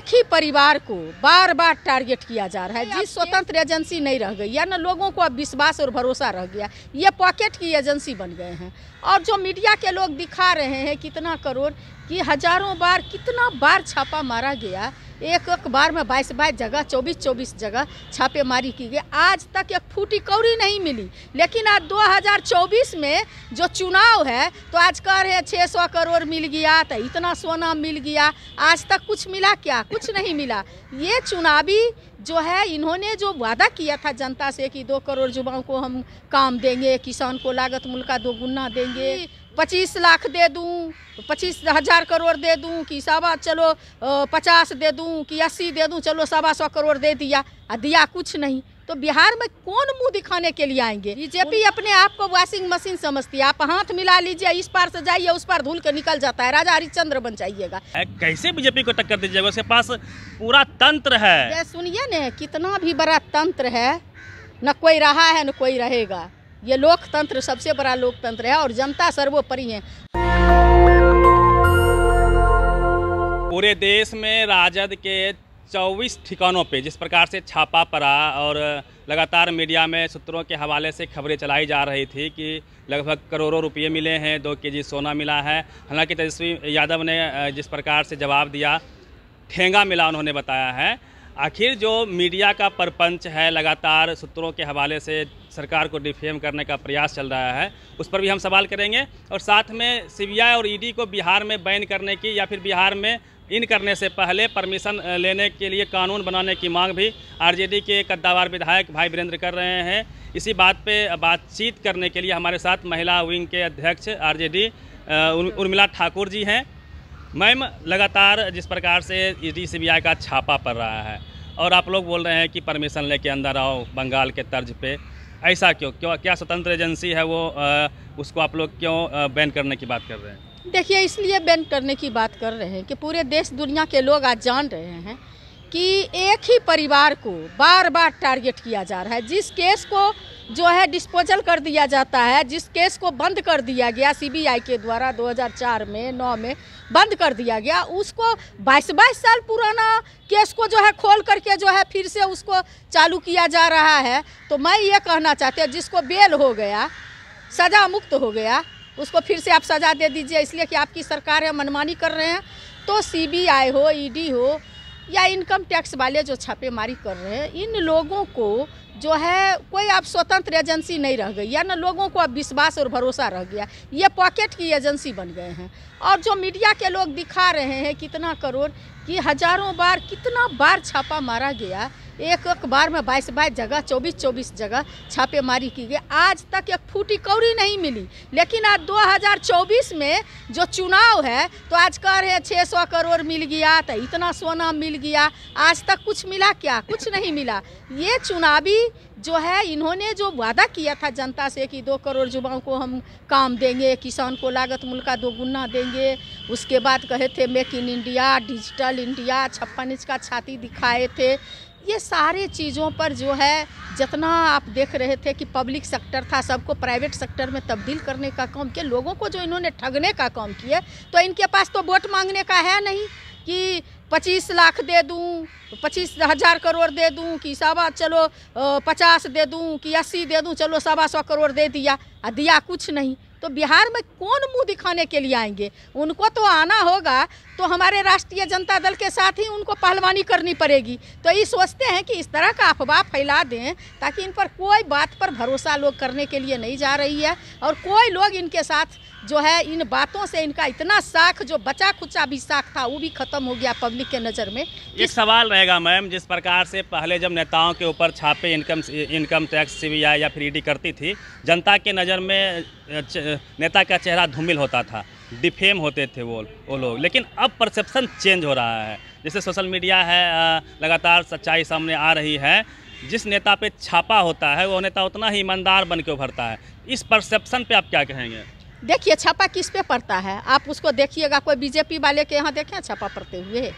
एक ही परिवार को बार बार टारगेट किया जा रहा है जिस स्वतंत्र एजेंसी नहीं रह गई या ना लोगों को अब विश्वास और भरोसा रह गया ये पॉकेट की एजेंसी बन गए हैं और जो मीडिया के लोग दिखा रहे हैं कितना करोड़ कि हजारों बार कितना बार छापा मारा गया एक एक बार में बाईस बाईस जगह चौबीस चौबीस जगह छापेमारी की गई आज तक एक फूटी कौड़ी नहीं मिली लेकिन आज 2024 में जो चुनाव है तो आज कह रहे हैं छः सौ करोड़ मिल गया तो इतना सोना मिल गया आज तक कुछ मिला क्या कुछ नहीं मिला ये चुनावी जो है इन्होंने जो वादा किया था जनता से कि दो करोड़ युवाओं को हम काम देंगे किसान को लागत मूल का दो गुना देंगे पच्चीस लाख दे दूँ पच्चीस हजार करोड़ दे दूँ कि सवा चलो पचास दे दूँ कि अस्सी दे दूँ चलो सवा सौ करोड़ दे दिया आ दिया कुछ नहीं तो बिहार में कौन मुंह दिखाने के लिए आएंगे बीजेपी अपने आप को वॉशिंग मशीन समझती है आप हाथ मिला लीजिए इस पार से जाइए उस पार धुल कर निकल जाता है राजा हरिश्चंद्र बन जाइएगा कैसे बीजेपी को टक्कर दीजिएगा उसके पास पूरा तंत्र है सुनिए न कितना भी बड़ा तंत्र है न कोई रहा है न कोई रहेगा ये लोकतंत्र सबसे बड़ा लोकतंत्र है और जनता सर्वोपरि है पूरे देश में राजद के 24 ठिकानों पे जिस प्रकार से छापा पड़ा और लगातार मीडिया में सूत्रों के हवाले से खबरें चलाई जा रही थी कि लगभग करोड़ों रुपये मिले हैं दो केजी सोना मिला है हालांकि तेजस्वी यादव ने जिस प्रकार से जवाब दिया ठेंगा मिला उन्होंने बताया है आखिर जो मीडिया का परपंच है लगातार सूत्रों के हवाले से सरकार को डिफेम करने का प्रयास चल रहा है उस पर भी हम सवाल करेंगे और साथ में सी और ईडी को बिहार में बैन करने की या फिर बिहार में इन करने से पहले परमिशन लेने के लिए कानून बनाने की मांग भी आरजेडी के कद्दावार विधायक भाई वीरेंद्र कर रहे हैं इसी बात पे बातचीत करने के लिए हमारे साथ महिला विंग के अध्यक्ष आरजेडी उर्मिला ठाकुर जी हैं मैम लगातार जिस प्रकार से ईडी सीबीआई का छापा पड़ रहा है और आप लोग बोल रहे हैं कि परमिशन लेके अंदर आओ बंगाल के तर्ज पे ऐसा क्यों क्यों क्या स्वतंत्र एजेंसी है वो आ, उसको आप लोग क्यों बैन करने की बात कर रहे हैं देखिए इसलिए बैन करने की बात कर रहे हैं कि पूरे देश दुनिया के लोग आज जान रहे हैं कि एक ही परिवार को बार बार टारगेट किया जा रहा है जिस केस को जो है डिस्पोजल कर दिया जाता है जिस केस को बंद कर दिया गया सीबीआई के द्वारा 2004 में 9 में बंद कर दिया गया उसको 22 बाईस साल पुराना केस को जो है खोल करके जो है फिर से उसको चालू किया जा रहा है तो मैं ये कहना चाहती हूँ जिसको बेल हो गया सजा मुक्त हो गया उसको फिर से आप सजा दे दीजिए इसलिए कि आपकी सरकार है मनमानी कर रहे हैं तो सी हो ई हो या इनकम टैक्स वाले जो छापेमारी कर रहे हैं इन लोगों को जो है कोई अब स्वतंत्र एजेंसी नहीं रह गई या ना लोगों को अब विश्वास और भरोसा रह गया ये पॉकेट की एजेंसी बन गए हैं और जो मीडिया के लोग दिखा रहे हैं कितना करोड़ कि हजारों बार कितना बार छापा मारा गया एक एक बार में बाईस बाईस जगह चौबीस चौबीस जगह छापेमारी की गई आज तक एक फूटी कौड़ी नहीं मिली लेकिन आज 2024 में जो चुनाव है तो आज कह रहे हैं छः सौ करोड़ मिल गया तो इतना सोना मिल गया आज तक कुछ मिला क्या कुछ नहीं मिला ये चुनावी जो है इन्होंने जो वादा किया था जनता से कि दो करोड़ युवाओं को हम काम देंगे किसान को लागत मूल का दोगुना देंगे उसके बाद कहे थे make in India digital India छप्पन इंच का छाती दिखाए थे ये सारे चीज़ों पर जो है जितना आप देख रहे थे कि पब्लिक सेक्टर था सबको प्राइवेट सेक्टर में तब्दील करने का काम किया लोगों को जो इन्होंने ठगने का काम किया तो इनके पास तो वोट मांगने का है नहीं कि पच्चीस लाख दे दूँ पच्चीस हज़ार करोड़ दे दूँ कि सवा चलो पचास दे दूँ कि अस्सी दे दूँ चलो सवा सौ करोड़ दे दिया आ दिया कुछ नहीं तो बिहार में कौन मुंह दिखाने के लिए आएंगे उनको तो आना होगा तो हमारे राष्ट्रीय जनता दल के साथ ही उनको पहलवानी करनी पड़ेगी तो ये सोचते हैं कि इस तरह का अफवाह फैला दें ताकि इन पर कोई बात पर भरोसा लोग करने के लिए नहीं जा रही है और कोई लोग इनके साथ जो है इन बातों से इनका इतना साख जो बचा खुचा भी साख था वो भी खत्म हो गया पब्लिक के नज़र में एक सवाल रहेगा मैम जिस प्रकार से पहले जब नेताओं के ऊपर छापे इनकम इनकम टैक्स सी या फिर ई करती थी जनता के नज़र में नेता का चेहरा धूमिल होता था डिफेम होते थे वो वो लोग लेकिन अब परसेप्शन चेंज हो रहा है जैसे सोशल मीडिया है लगातार सच्चाई सामने आ रही है जिस नेता पे छापा होता है वो नेता उतना ही ईमानदार बन के उभरता है इस परसेप्शन पे आप क्या कहेंगे देखिए छापा किस पे पड़ता है आप उसको देखिएगा कोई बीजेपी वाले के यहाँ देखें छापा पड़ते हुए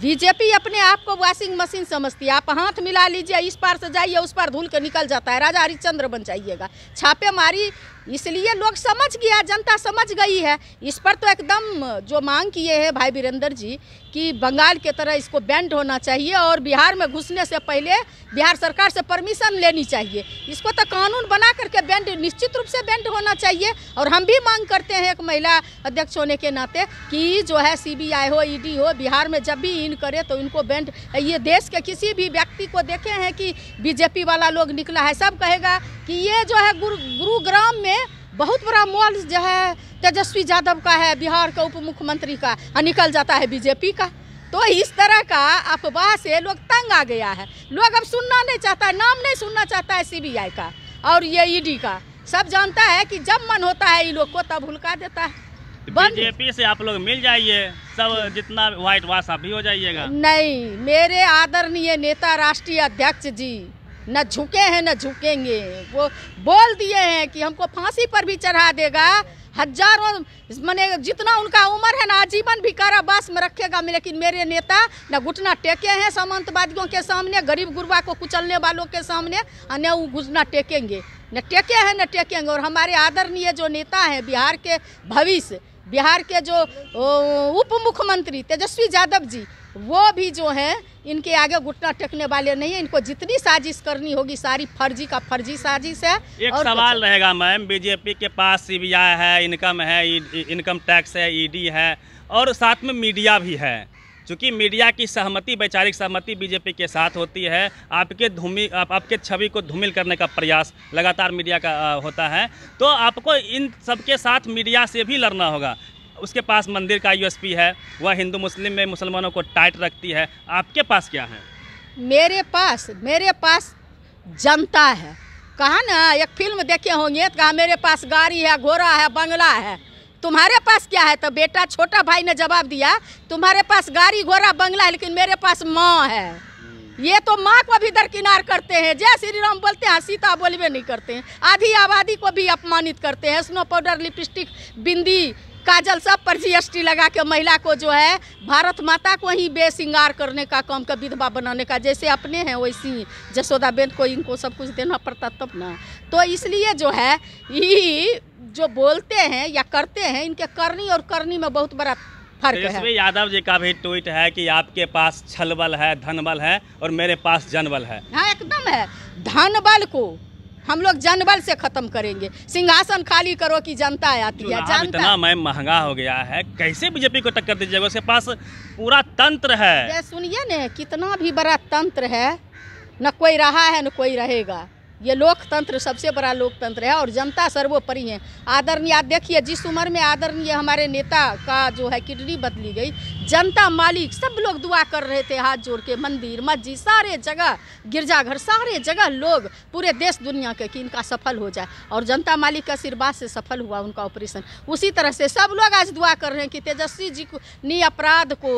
बीजेपी अपने आप को वॉशिंग मशीन समझती है आप हाथ मिला लीजिए इस पार से जाइए उस पार धुल के निकल जाता है राजा हरिश्चंद्र बन जाइएगा छापेमारी इसलिए लोग समझ गया जनता समझ गई है इस पर तो एकदम जो मांग किए हैं भाई वीरेंद्र जी कि बंगाल के तरह इसको बैंड होना चाहिए और बिहार में घुसने से पहले बिहार सरकार से परमिशन लेनी चाहिए इसको तो कानून बना करके बैंड निश्चित रूप से बैंड होना चाहिए और हम भी मांग करते हैं एक महिला अध्यक्ष होने के नाते कि जो है सी हो ई e हो बिहार में जब भी इन करे तो इनको बैंड ये देश के किसी भी व्यक्ति को देखे हैं कि बीजेपी वाला लोग निकला है सब कहेगा कि ये जो है गुरु गुरुग्राम में बहुत बड़ा मॉल जो है तेजस्वी यादव का है बिहार का उप मुख्यमंत्री का और निकल जाता है बीजेपी का तो इस तरह का अफवाह से लोग तंग आ गया है लोग अब सुनना नहीं चाहता है नाम नहीं सुनना चाहता है सीबीआई का और ये ईडी e का सब जानता है कि जब मन होता है ये लोग को तब हुलका देता है बीजेपी से आप लोग मिल जाइए सब जितना व्हाइट वाश आप भी हो जाइएगा नहीं मेरे आदरणीय नेता राष्ट्रीय अध्यक्ष जी न झुके हैं न झुकेंगे वो बोल दिए हैं कि हमको फांसी पर भी चढ़ा देगा हजारों मैंने जितना उनका उम्र है ना आजीवन भी बस में रखेगा लेकिन मेरे नेता न घुटना टेके हैं सामंतवादियों के सामने गरीब गुरबा को कुचलने वालों के सामने न वो घुटना टेकेंगे न टेके हैं न टेकेंगे और हमारे आदरणीय जो नेता हैं बिहार के भविष्य बिहार के जो उप मुख्यमंत्री तेजस्वी यादव जी वो भी जो हैं इनके आगे घुटना टेकने वाले नहीं है इनको जितनी साजिश करनी होगी सारी फर्जी का फर्जी साजिश है एक सवाल रहेगा मैम बीजेपी के पास सीबीआई है इनकम है इनकम टैक्स है ईडी है और साथ में मीडिया भी है चूँकि मीडिया की सहमति वैचारिक सहमति बीजेपी के साथ होती है आपके धूमिल आप, आपके छवि को धूमिल करने का प्रयास लगातार मीडिया का आ, होता है तो आपको इन सबके साथ मीडिया से भी लड़ना होगा उसके पास मंदिर का यूएसपी है वह हिंदू मुस्लिम में मुसलमानों को टाइट रखती है आपके पास क्या है मेरे पास मेरे पास जनता है कहा ना एक फिल्म देखे होंगे तो कहा मेरे पास गाड़ी है घोड़ा है बंगला है तुम्हारे पास क्या है तो बेटा छोटा भाई ने जवाब दिया तुम्हारे पास गाड़ी घोड़ा बंगला है लेकिन मेरे पास माँ है हम्म। ये तो माँ को भी दरकिनार करते हैं जय श्री राम बोलते हैं सीता बोलवे नहीं करते हैं आधी आबादी को भी अपमानित करते हैं snow powder lipstick bindi kajal सब पर जीएसटी लगा के महिला को जो है भारत माता को ही बेसिंगार करने का काम का विधवा बनाने का जैसे अपने हैं वैसी जसोदा बेन को इनको सब कुछ देना पड़ता तब ना तो इसलिए जो है ये जो बोलते हैं या करते हैं इनके करनी और करनी में बहुत बड़ा फर्क तो है यादव जी का भी ट्वीट है कि आपके पास छल बल है धन बल है और मेरे पास जन बल है हाँ एकदम है धन बल को हम लोग जनबल से खत्म करेंगे सिंहासन खाली करो कि जनता आती है जनता मैम महंगा हो गया है कैसे बीजेपी को टक्कर दीजिएगा उसके पास पूरा तंत्र है सुनिए न कितना भी बड़ा तंत्र है न कोई रहा है न कोई रहेगा ये लोकतंत्र सबसे बड़ा लोकतंत्र है और जनता सर्वोपरि है आदरणीय आप देखिए जिस उम्र में आदरणीय हमारे नेता का जो है किडनी बदली गई जनता मालिक सब लोग दुआ कर रहे थे हाथ जोड़ के मंदिर मस्जिद सारे जगह गिरजाघर सारे जगह लोग पूरे देश दुनिया के कि इनका सफल हो जाए और जनता मालिक के आशीर्वाद से सफल हुआ उनका ऑपरेशन उसी तरह से सब लोग आज दुआ कर रहे हैं कि तेजस्वी जी को नी अपराध को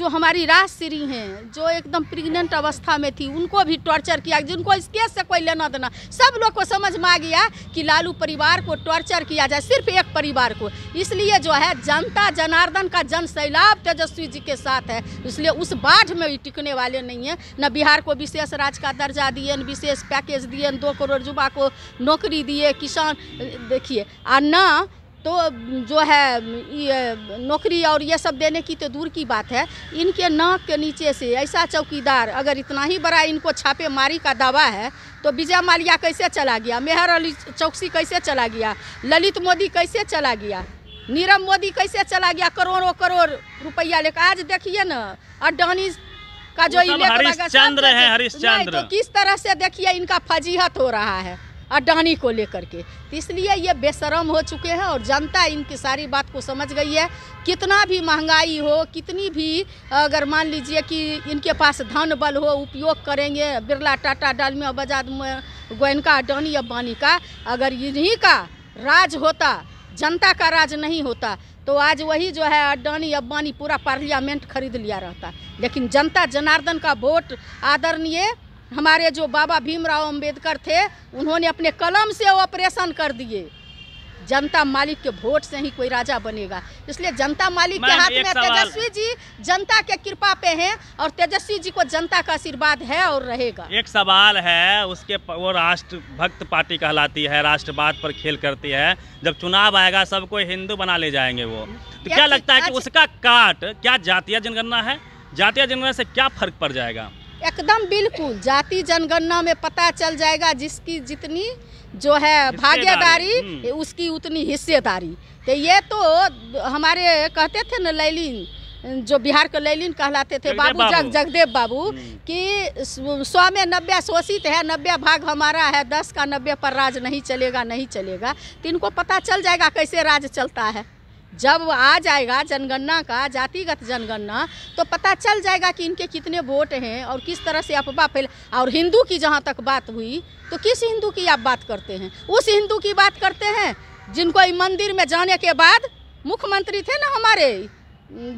जो हमारी राजश्री हैं जो एकदम प्रेग्नेंट अवस्था में थी उनको भी टॉर्चर किया जिनको इस केस से कोई लेना देना सब लोग को समझ में आ गया कि लालू परिवार को टॉर्चर किया जाए सिर्फ एक परिवार को इसलिए जो है जनता जनार्दन का जन सैलाब तेजस्वी जी के साथ है इसलिए उस बाढ़ में भी टिकने वाले नहीं है न बिहार को विशेष राज्य का दर्जा दिए विशेष पैकेज दिए दो करोड़ युवा को नौकरी दिए किसान देखिए और न तो जो है ये नौकरी और ये सब देने की तो दूर की बात है इनके नाक के नीचे से ऐसा चौकीदार अगर इतना ही बड़ा इनको छापेमारी का दावा है तो विजय माल्या कैसे चला गया मेहर अली चौकसी कैसे चला गया ललित मोदी कैसे चला गया नीरव मोदी कैसे चला गया करोड़ों करोड़ रुपया लेकर आज देखिए ना अडानी का जो चंद्र है हरिश्चंद्र तो किस तरह से देखिए इनका फजीहत हो रहा है अडानी को लेकर के इसलिए ये बेशरम हो चुके हैं और जनता इनकी सारी बात को समझ गई है कितना भी महंगाई हो कितनी भी अगर मान लीजिए कि इनके पास धन बल हो उपयोग करेंगे बिरला टाटा डालमिया बजाज गोयनका अडानी अब्बानी का अगर इन्हीं का राज होता जनता का राज नहीं होता तो आज वही जो है अडानी अब्बानी पूरा पार्लियामेंट खरीद लिया रहता लेकिन जनता जनार्दन का वोट आदरणीय हमारे जो बाबा भीमराव अंबेडकर थे उन्होंने अपने कलम से ऑपरेशन कर दिए जनता मालिक के वोट से ही कोई राजा बनेगा इसलिए जनता मालिक के हाथ में तेजस्वी जी जनता के कृपा पे हैं और तेजस्वी जी को जनता का आशीर्वाद है और रहेगा एक सवाल है उसके वो राष्ट्र भक्त पार्टी कहलाती है राष्ट्रवाद पर खेल करती है जब चुनाव आएगा सबको हिंदू बना ले जाएंगे वो तो क्या लगता है कि अच्छा। उसका काट क्या जातीय जनगणना है जातीय जनगणना से क्या फर्क पड़ जाएगा एकदम बिल्कुल जाति जनगणना में पता चल जाएगा जिसकी जितनी जो है भाग्यदारी हम्म। उसकी उतनी हिस्सेदारी तो ये तो हमारे कहते थे ना लैलिन जो बिहार के लैलिन कहलाते थे बाबू जग जगदेव बाबू हम्म। कि सौ में नब्बे शोषित है नब्बे भाग हमारा है दस का नब्बे पर राज नहीं चलेगा नहीं चलेगा तो इनको पता चल जाएगा कैसे राज चलता है जब आ जाएगा जनगणना का जातिगत जनगणना तो पता चल जाएगा कि इनके कितने वोट हैं और किस तरह से अफवाह फैल और हिंदू की जहाँ तक बात हुई तो किस हिंदू की आप बात करते हैं उस हिंदू की बात करते हैं जिनको मंदिर में जाने के बाद मुख्यमंत्री थे ना हमारे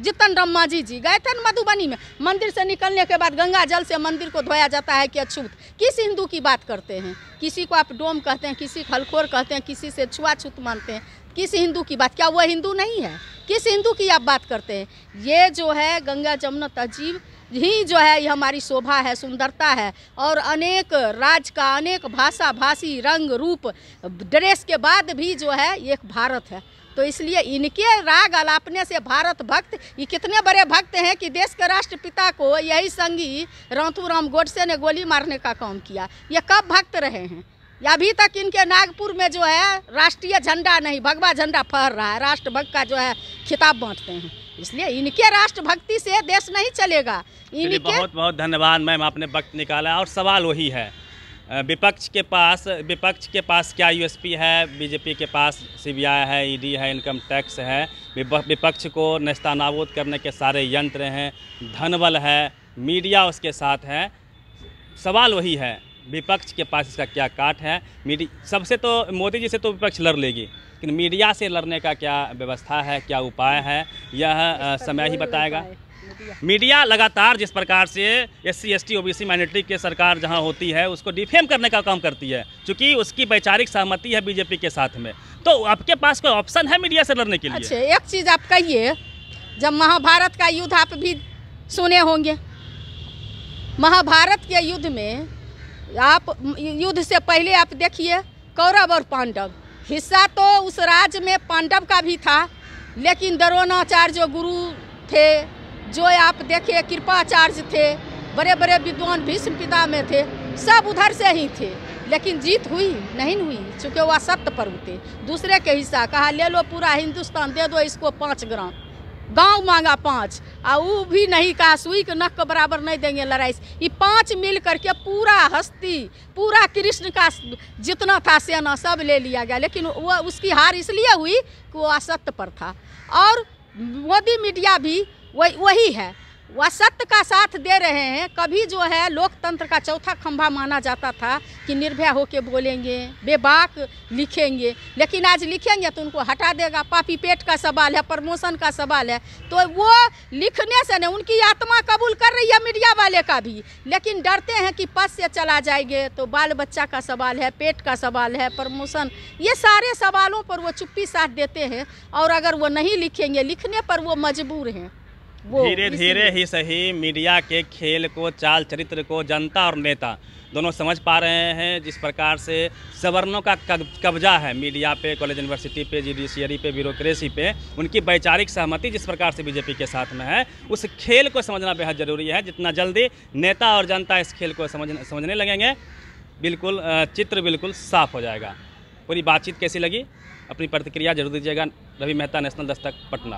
जितन राम जी जी गए थे मधुबनी में मंदिर से निकलने के बाद गंगा जल से मंदिर को धोया जाता है कि अछूत किस हिंदू की बात करते हैं किसी को आप डोम कहते हैं किसी को हलखोर कहते हैं किसी से छुआछूत मानते हैं किस हिंदू की बात क्या वह हिंदू नहीं है किस हिंदू की आप बात करते हैं ये जो है गंगा जमुना तहजीब ही जो है ये हमारी शोभा है सुंदरता है और अनेक राज का अनेक भाषा भाषी रंग रूप ड्रेस के बाद भी जो है एक भारत है तो इसलिए इनके राग अलापने से भारत भक्त ये कितने बड़े भक्त हैं कि देश के राष्ट्रपिता को यही संगी रंथुराम गोडसे ने गोली मारने का काम किया ये कब भक्त रहे हैं अभी तक इनके नागपुर में जो है राष्ट्रीय झंडा नहीं भगवा झंडा फहर रहा है राष्ट्रभक्त का जो है खिताब बांटते हैं इसलिए इनके राष्ट्र भक्ति से देश नहीं चलेगा इनके बहुत बहुत धन्यवाद मैम आपने वक्त निकाला और सवाल वही है विपक्ष के पास विपक्ष के पास क्या यूएसपी है बीजेपी के पास सीबीआई है ईडी e है इनकम टैक्स है विपक्ष को नस्तानाबूद करने के सारे यंत्र हैं धनबल है मीडिया उसके साथ है सवाल वही है विपक्ष के पास इसका क्या काट है मीडिया सबसे तो मोदी जी से तो विपक्ष लड़ लेगी लेकिन मीडिया से लड़ने का क्या व्यवस्था है क्या उपाय है यह समय ही बताएगा मीडिया लगातार जिस प्रकार से S C S T O B C minority की सरकार जहां होती है उसको डिफेम करने का काम करती है क्योंकि उसकी वैचारिक सहमति है बीजेपी के साथ में तो आपके पास कोई ऑप्शन है मीडिया से लड़ने के लिए अच्छा एक चीज़ आप कहिए जब महाभारत का युद्ध आप भी सुने होंगे महाभारत के युद्ध में आप युद्ध से पहले आप देखिए कौरव और पांडव हिस्सा तो उस राज में पांडव का भी था लेकिन द्रोणाचार्य जो गुरु थे जो आप देखिए कृपाचार्य थे बड़े बड़े विद्वान भीष्म पिता में थे सब उधर से ही थे लेकिन जीत हुई नहीं हुई चूँकि वह सत्य पर्व थे दूसरे के हिस्सा कहा ले लो पूरा हिंदुस्तान दे दो इसको पाँच ग्राम गांव मांगा पांच आ वो भी नहीं कहा सुई के नख के बराबर नहीं देंगे लड़ाई ये पाँच मिल करके पूरा हस्ती पूरा कृष्ण का जितना था सेना सब ले लिया गया लेकिन वो उसकी हार इसलिए हुई कि वो असत्य पर था और मोदी मीडिया भी वही वही है वह सत्य का साथ दे रहे हैं कभी जो है लोकतंत्र का चौथा खंभा माना जाता था कि निर्भया होके बोलेंगे बेबाक लिखेंगे लेकिन आज लिखेंगे तो उनको हटा देगा पापी पेट का सवाल है प्रमोशन का सवाल है तो वो लिखने से नहीं उनकी आत्मा कबूल कर रही है मीडिया वाले का भी लेकिन डरते हैं कि पद से चला जाएंगे तो बाल बच्चा का सवाल है पेट का सवाल है प्रमोशन ये सारे सवालों पर वो चुप्पी साथ देते हैं और अगर वो नहीं लिखेंगे लिखने पर वो मजबूर हैं धीरे धीरे ही सही मीडिया के खेल को चाल चरित्र को जनता और नेता दोनों समझ पा रहे हैं जिस प्रकार से सवर्णों का कब्जा है मीडिया पे कॉलेज यूनिवर्सिटी पे जुडिशियरी पे ब्यूरोक्रेसी पे उनकी वैचारिक सहमति जिस प्रकार से बीजेपी के साथ में है उस खेल को समझना बेहद ज़रूरी है जितना जल्दी नेता और जनता इस खेल को समझ समझने लगेंगे बिल्कुल चित्र बिल्कुल साफ हो जाएगा पूरी बातचीत कैसी लगी अपनी प्रतिक्रिया जरूर दीजिएगा रवि मेहता नेशनल दस्तक पटना